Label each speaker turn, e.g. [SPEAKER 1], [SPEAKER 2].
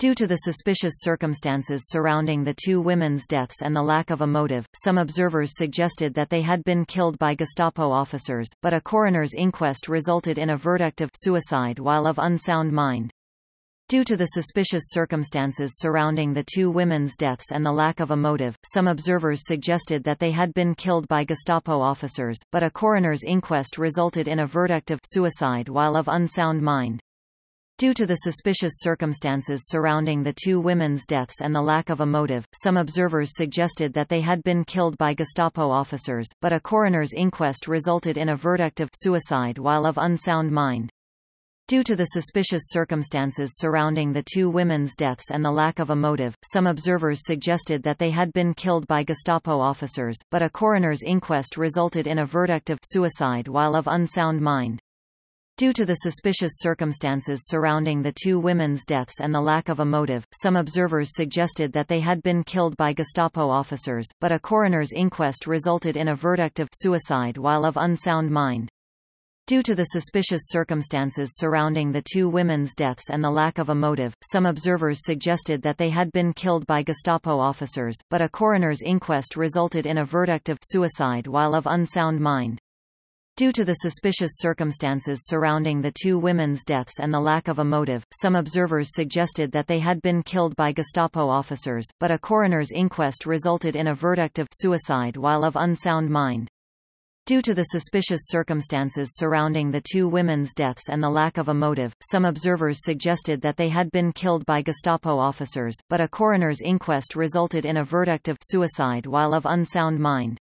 [SPEAKER 1] Due to the suspicious circumstances surrounding the two women's deaths and the lack of a motive, some observers suggested that they had been killed by Gestapo officers, but a coroner's inquest resulted in a verdict of suicide while of unsound mind. Due to the suspicious circumstances surrounding the two women's deaths and the lack of a motive, some observers suggested that they had been killed by Gestapo officers, but a coroner's inquest resulted in a verdict of suicide while of unsound mind. Due to the suspicious circumstances surrounding the two women's deaths and the lack of a motive, some observers suggested that they had been killed by Gestapo officers, but a coroner's inquest resulted in a verdict of suicide while of unsound mind. Due to the suspicious circumstances surrounding the two women's deaths and the lack of a motive, some observers suggested that they had been killed by Gestapo officers, but a coroner's inquest resulted in a verdict of suicide while of unsound mind. Due to the suspicious circumstances surrounding the two women's deaths and the lack of a motive, some observers suggested that they had been killed by Gestapo officers, but a coroner's inquest resulted in a verdict of suicide while of unsound mind. Due to the suspicious circumstances surrounding the two women's deaths and the lack of a motive, some observers suggested that they had been killed by Gestapo officers, but a coroner's inquest resulted in a verdict of suicide while of unsound mind. Due to the suspicious circumstances surrounding the two women's deaths and the lack of a motive, some observers suggested that they had been killed by Gestapo officers, but a coroner's inquest resulted in a verdict of suicide while of unsound mind. Due to the suspicious circumstances surrounding the two women's deaths and the lack of a motive, some observers suggested that they had been killed by Gestapo officers, but a coroner's inquest resulted in a verdict of suicide while of unsound mind.